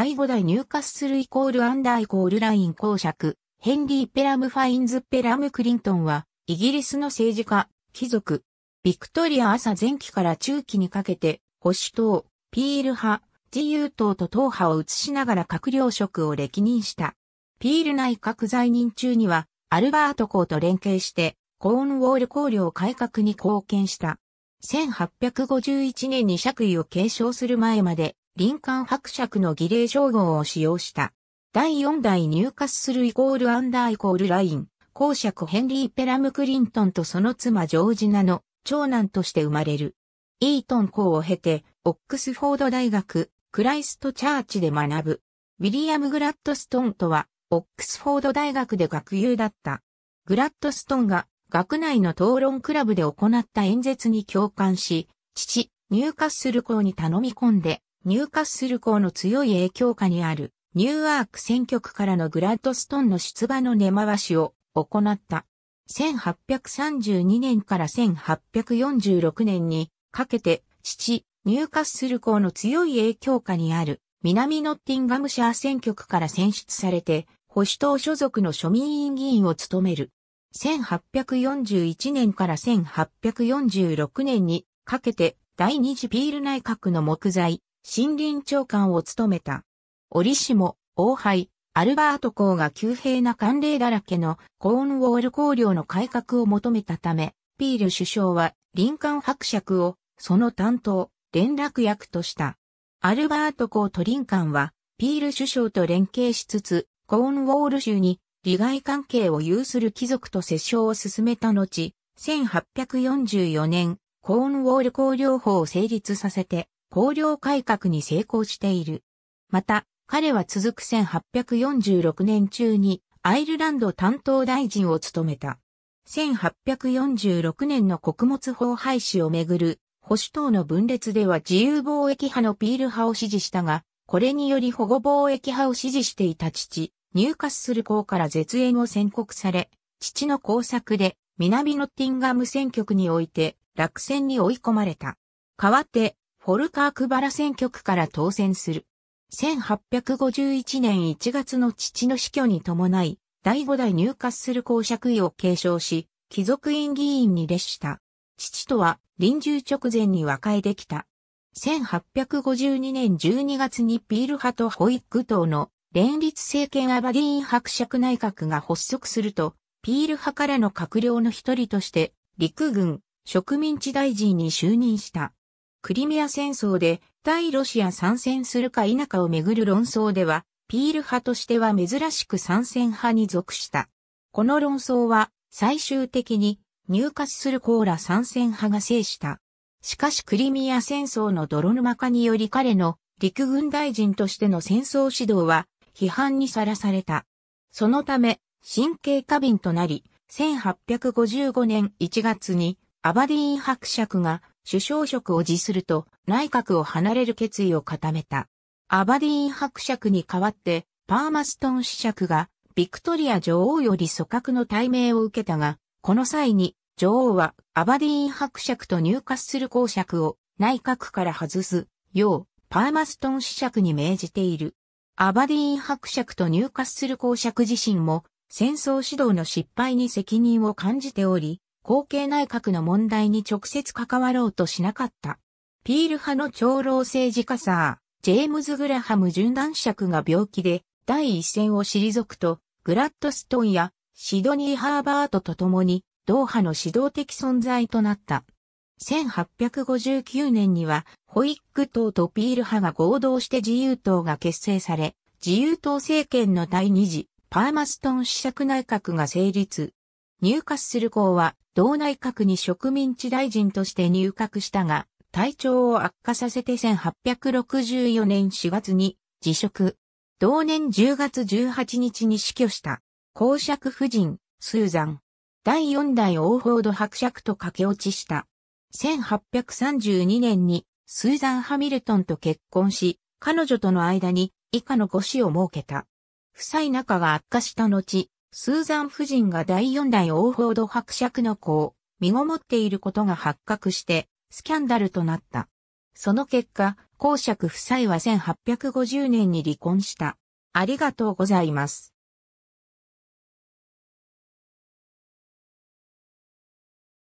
第5代ニューカッスルイコールアンダーイコールライン公爵、ヘンリー・ペラム・ファインズ・ペラム・クリントンは、イギリスの政治家、貴族、ビクトリア朝前期から中期にかけて、保守党、ピール派、自由党と党派を移しながら閣僚職を歴任した。ピール内閣在任中には、アルバート公と連携して、コーンウォール公領改革に貢献した。1851年に爵位を継承する前まで、林間伯爵の儀礼称号を使用した。第4代入荷するイコールアンダーイコールライン、公爵ヘンリー・ペラム・クリントンとその妻ジョージナの長男として生まれる。イートン校を経て、オックスフォード大学、クライストチャーチで学ぶ。ウィリアム・グラッドストンとは、オックスフォード大学で学友だった。グラッドストンが学内の討論クラブで行った演説に共感し、父、入荷する校に頼み込んで、ニューカッスル校の強い影響下にあるニューアーク選挙区からのグラッドストンの出馬の根回しを行った。1832年から1846年にかけて父、ニューカッスル校の強い影響下にある南ノッティンガムシャー選挙区から選出されて保守党所属の庶民院議員を務める。1841年から1846年にかけて第二次ピール内閣の木材、森林長官を務めた。折しも、王牌、アルバート公が急兵な慣例だらけのコーンウォール公領の改革を求めたため、ピール首相は林間伯爵をその担当、連絡役とした。アルバート公と林間は、ピール首相と連携しつつ、コーンウォール州に利害関係を有する貴族と接触を進めた後、1844年、コーンウォール公領法を成立させて、工業改革に成功している。また、彼は続く1846年中にアイルランド担当大臣を務めた。1846年の穀物法廃止をめぐる保守党の分裂では自由貿易派のピール派を支持したが、これにより保護貿易派を支持していた父、入荷する校から絶縁を宣告され、父の工作で南ノッティンガム選挙区において落選に追い込まれた。代わってホルカークバラ選挙区から当選する。1851年1月の父の死去に伴い、第5代入閣する公爵位を継承し、貴族院議員に列した。父とは臨終直前に和解できた。1852年12月にピール派とホイッグ党の連立政権アバディーン伯爵内閣が発足すると、ピール派からの閣僚の一人として、陸軍、植民地大臣に就任した。クリミア戦争で対ロシア参戦するか否かをめぐる論争では、ピール派としては珍しく参戦派に属した。この論争は最終的に入荷するコーラ参戦派が制した。しかしクリミア戦争の泥沼化により彼の陸軍大臣としての戦争指導は批判にさらされた。そのため、神経過敏となり、1855年1月にアバディーン伯爵が首相職を辞すると内閣を離れる決意を固めた。アバディーン伯爵に代わって、パーマストン子爵が、ビクトリア女王より組閣の対名を受けたが、この際に、女王はアバディーン伯爵と入閣する公爵を内閣から外す、よう、パーマストン子爵に命じている。アバディーン伯爵と入閣する公爵自身も、戦争指導の失敗に責任を感じており、後継内閣の問題に直接関わろうとしなかった。ピール派の長老政治家サー、ジェームズ・グラハム準男爵が病気で第一線を退くと、グラッドストンやシドニー・ハーバートと共に、ドーハの指導的存在となった。1859年には、ホイック党とピール派が合同して自由党が結成され、自由党政権の第二次、パーマストン試作内閣が成立。入閣する校は、同内閣に植民地大臣として入閣したが、体調を悪化させて1864年4月に辞職。同年10月18日に死去した、公爵夫人、スーザン。第4代王法度伯爵と駆け落ちした。1832年に、スーザン・ハミルトンと結婚し、彼女との間に以下の5子を設けた。夫妻仲が悪化した後、スーザン夫人が第四代王フォード伯爵の子を身ごもっていることが発覚してスキャンダルとなった。その結果、公爵夫妻は1850年に離婚した。ありがとうございます。